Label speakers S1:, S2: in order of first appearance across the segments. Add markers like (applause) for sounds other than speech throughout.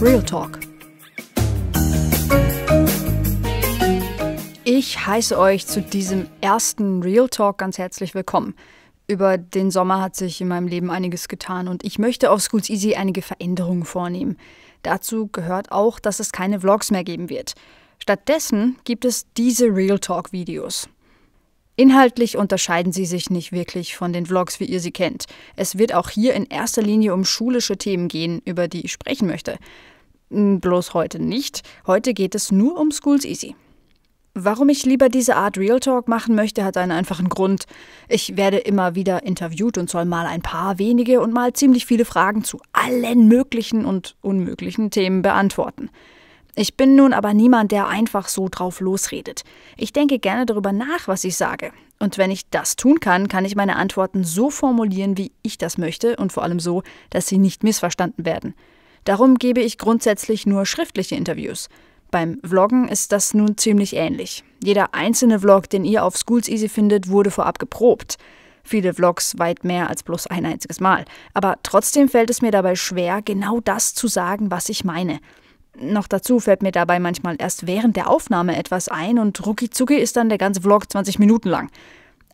S1: Real Talk. Ich heiße euch zu diesem ersten Real Talk ganz herzlich willkommen. Über den Sommer hat sich in meinem Leben einiges getan und ich möchte auf Schools Easy einige Veränderungen vornehmen. Dazu gehört auch, dass es keine Vlogs mehr geben wird. Stattdessen gibt es diese Real Talk Videos. Inhaltlich unterscheiden sie sich nicht wirklich von den Vlogs, wie ihr sie kennt. Es wird auch hier in erster Linie um schulische Themen gehen, über die ich sprechen möchte. Bloß heute nicht. Heute geht es nur um Schools Easy. Warum ich lieber diese Art Real Talk machen möchte, hat einen einfachen Grund. Ich werde immer wieder interviewt und soll mal ein paar wenige und mal ziemlich viele Fragen zu allen möglichen und unmöglichen Themen beantworten. Ich bin nun aber niemand, der einfach so drauf losredet. Ich denke gerne darüber nach, was ich sage. Und wenn ich das tun kann, kann ich meine Antworten so formulieren, wie ich das möchte und vor allem so, dass sie nicht missverstanden werden. Darum gebe ich grundsätzlich nur schriftliche Interviews. Beim Vloggen ist das nun ziemlich ähnlich. Jeder einzelne Vlog, den ihr auf Schools Easy findet, wurde vorab geprobt. Viele Vlogs weit mehr als bloß ein einziges Mal. Aber trotzdem fällt es mir dabei schwer, genau das zu sagen, was ich meine. Noch dazu fällt mir dabei manchmal erst während der Aufnahme etwas ein und rucki ist dann der ganze Vlog 20 Minuten lang.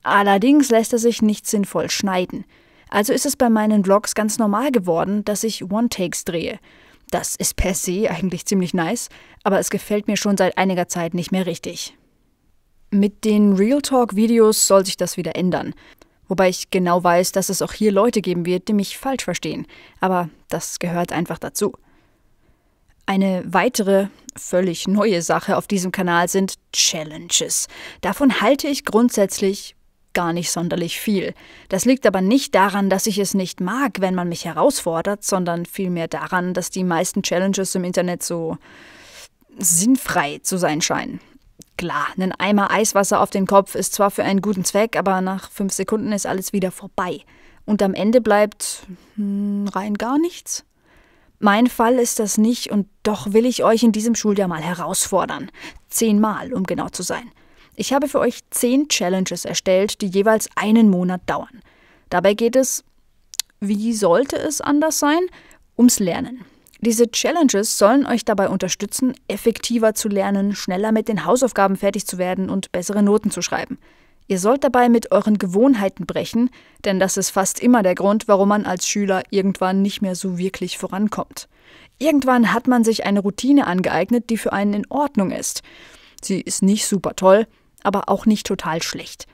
S1: Allerdings lässt er sich nicht sinnvoll schneiden. Also ist es bei meinen Vlogs ganz normal geworden, dass ich One-Takes drehe. Das ist per se eigentlich ziemlich nice, aber es gefällt mir schon seit einiger Zeit nicht mehr richtig. Mit den Real Talk-Videos soll sich das wieder ändern. Wobei ich genau weiß, dass es auch hier Leute geben wird, die mich falsch verstehen. Aber das gehört einfach dazu. Eine weitere, völlig neue Sache auf diesem Kanal sind Challenges. Davon halte ich grundsätzlich gar nicht sonderlich viel. Das liegt aber nicht daran, dass ich es nicht mag, wenn man mich herausfordert, sondern vielmehr daran, dass die meisten Challenges im Internet so sinnfrei zu sein scheinen. Klar, ein Eimer Eiswasser auf den Kopf ist zwar für einen guten Zweck, aber nach fünf Sekunden ist alles wieder vorbei. Und am Ende bleibt hm, rein gar nichts. Mein Fall ist das nicht und doch will ich euch in diesem Schuljahr mal herausfordern. Zehnmal, um genau zu sein. Ich habe für euch zehn Challenges erstellt, die jeweils einen Monat dauern. Dabei geht es, wie sollte es anders sein, ums Lernen. Diese Challenges sollen euch dabei unterstützen, effektiver zu lernen, schneller mit den Hausaufgaben fertig zu werden und bessere Noten zu schreiben. Ihr sollt dabei mit euren Gewohnheiten brechen, denn das ist fast immer der Grund, warum man als Schüler irgendwann nicht mehr so wirklich vorankommt. Irgendwann hat man sich eine Routine angeeignet, die für einen in Ordnung ist. Sie ist nicht super toll, aber auch nicht total schlecht.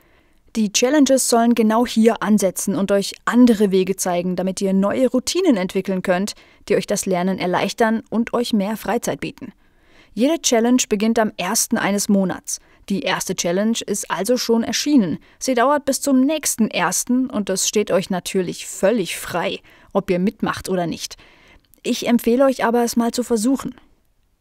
S1: Die Challenges sollen genau hier ansetzen und euch andere Wege zeigen, damit ihr neue Routinen entwickeln könnt, die euch das Lernen erleichtern und euch mehr Freizeit bieten. Jede Challenge beginnt am 1. eines Monats. Die erste Challenge ist also schon erschienen. Sie dauert bis zum nächsten 1. und es steht euch natürlich völlig frei, ob ihr mitmacht oder nicht. Ich empfehle euch aber, es mal zu versuchen.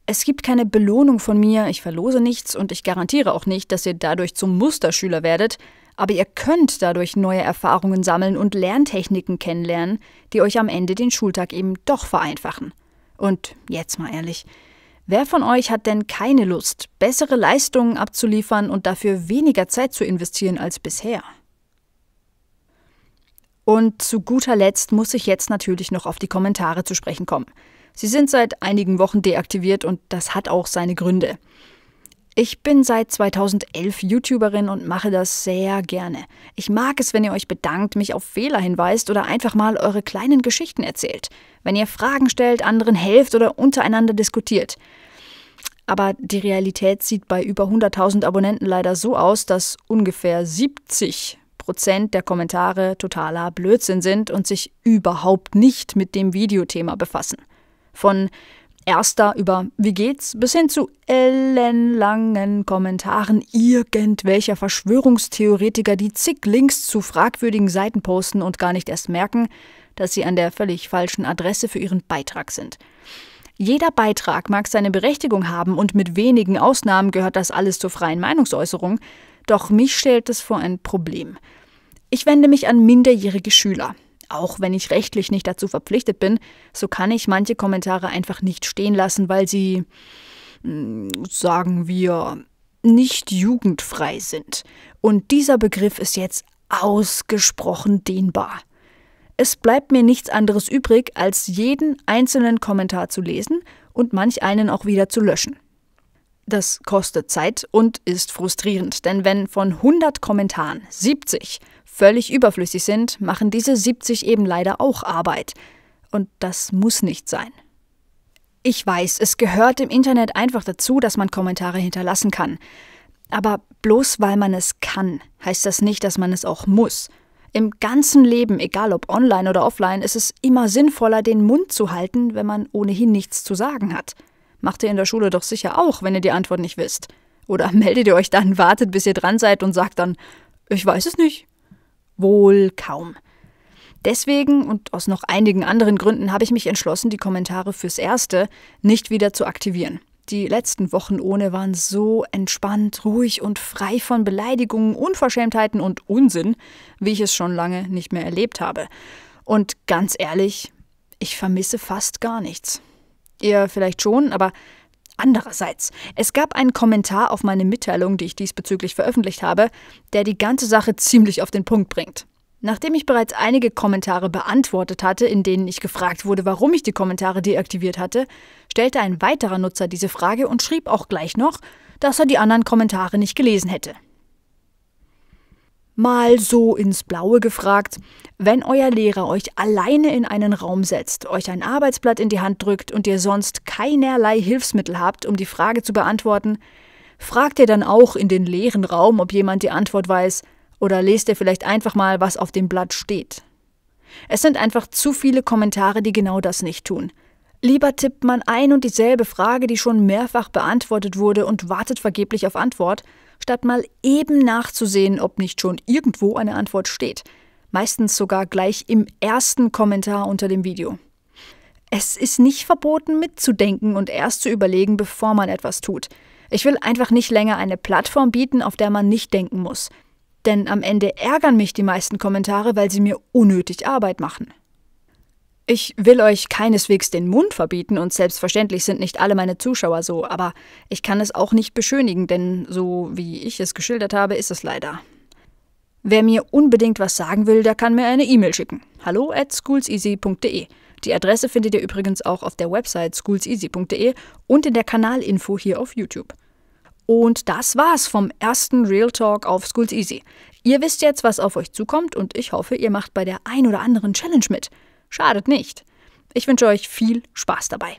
S1: Es gibt keine Belohnung von mir, ich verlose nichts und ich garantiere auch nicht, dass ihr dadurch zum Musterschüler werdet, aber ihr könnt dadurch neue Erfahrungen sammeln und Lerntechniken kennenlernen, die euch am Ende den Schultag eben doch vereinfachen. Und jetzt mal ehrlich, wer von euch hat denn keine Lust, bessere Leistungen abzuliefern und dafür weniger Zeit zu investieren als bisher? Und zu guter Letzt muss ich jetzt natürlich noch auf die Kommentare zu sprechen kommen. Sie sind seit einigen Wochen deaktiviert und das hat auch seine Gründe. Ich bin seit 2011 YouTuberin und mache das sehr gerne. Ich mag es, wenn ihr euch bedankt, mich auf Fehler hinweist oder einfach mal eure kleinen Geschichten erzählt. Wenn ihr Fragen stellt, anderen helft oder untereinander diskutiert. Aber die Realität sieht bei über 100.000 Abonnenten leider so aus, dass ungefähr 70 Prozent der Kommentare totaler Blödsinn sind und sich überhaupt nicht mit dem Videothema befassen. Von erster über Wie geht's bis hin zu ellenlangen Kommentaren irgendwelcher Verschwörungstheoretiker, die zig Links zu fragwürdigen Seiten posten und gar nicht erst merken, dass sie an der völlig falschen Adresse für ihren Beitrag sind. Jeder Beitrag mag seine Berechtigung haben und mit wenigen Ausnahmen gehört das alles zur freien Meinungsäußerung, doch mich stellt es vor ein Problem. Ich wende mich an minderjährige Schüler, auch wenn ich rechtlich nicht dazu verpflichtet bin, so kann ich manche Kommentare einfach nicht stehen lassen, weil sie, hm, sagen wir, nicht jugendfrei sind. Und dieser Begriff ist jetzt ausgesprochen dehnbar. Es bleibt mir nichts anderes übrig, als jeden einzelnen Kommentar zu lesen und manch einen auch wieder zu löschen. Das kostet Zeit und ist frustrierend, denn wenn von 100 Kommentaren 70 völlig überflüssig sind, machen diese 70 eben leider auch Arbeit. Und das muss nicht sein. Ich weiß, es gehört im Internet einfach dazu, dass man Kommentare hinterlassen kann. Aber bloß weil man es kann, heißt das nicht, dass man es auch muss. Im ganzen Leben, egal ob online oder offline, ist es immer sinnvoller, den Mund zu halten, wenn man ohnehin nichts zu sagen hat. Macht ihr in der Schule doch sicher auch, wenn ihr die Antwort nicht wisst. Oder (laughs) meldet ihr euch dann, wartet, bis ihr dran seid und sagt dann, ich weiß es nicht. Wohl kaum. Deswegen und aus noch einigen anderen Gründen habe ich mich entschlossen, die Kommentare fürs Erste nicht wieder zu aktivieren. Die letzten Wochen ohne waren so entspannt, ruhig und frei von Beleidigungen, Unverschämtheiten und Unsinn, wie ich es schon lange nicht mehr erlebt habe. Und ganz ehrlich, ich vermisse fast gar nichts. Ihr vielleicht schon, aber Andererseits, es gab einen Kommentar auf meine Mitteilung, die ich diesbezüglich veröffentlicht habe, der die ganze Sache ziemlich auf den Punkt bringt. Nachdem ich bereits einige Kommentare beantwortet hatte, in denen ich gefragt wurde, warum ich die Kommentare deaktiviert hatte, stellte ein weiterer Nutzer diese Frage und schrieb auch gleich noch, dass er die anderen Kommentare nicht gelesen hätte. Mal so ins Blaue gefragt, wenn euer Lehrer euch alleine in einen Raum setzt, euch ein Arbeitsblatt in die Hand drückt und ihr sonst keinerlei Hilfsmittel habt, um die Frage zu beantworten, fragt ihr dann auch in den leeren Raum, ob jemand die Antwort weiß, oder lest ihr vielleicht einfach mal, was auf dem Blatt steht. Es sind einfach zu viele Kommentare, die genau das nicht tun. Lieber tippt man ein und dieselbe Frage, die schon mehrfach beantwortet wurde und wartet vergeblich auf Antwort, statt mal eben nachzusehen, ob nicht schon irgendwo eine Antwort steht. Meistens sogar gleich im ersten Kommentar unter dem Video. Es ist nicht verboten, mitzudenken und erst zu überlegen, bevor man etwas tut. Ich will einfach nicht länger eine Plattform bieten, auf der man nicht denken muss. Denn am Ende ärgern mich die meisten Kommentare, weil sie mir unnötig Arbeit machen. Ich will euch keineswegs den Mund verbieten und selbstverständlich sind nicht alle meine Zuschauer so, aber ich kann es auch nicht beschönigen, denn so wie ich es geschildert habe, ist es leider. Wer mir unbedingt was sagen will, der kann mir eine E-Mail schicken. Hallo at schoolseasy.de. Die Adresse findet ihr übrigens auch auf der Website schoolseasy.de und in der Kanalinfo hier auf YouTube. Und das war's vom ersten Real Talk auf Schools Easy. Ihr wisst jetzt, was auf euch zukommt und ich hoffe, ihr macht bei der ein oder anderen Challenge mit. Schadet nicht. Ich wünsche euch viel Spaß dabei.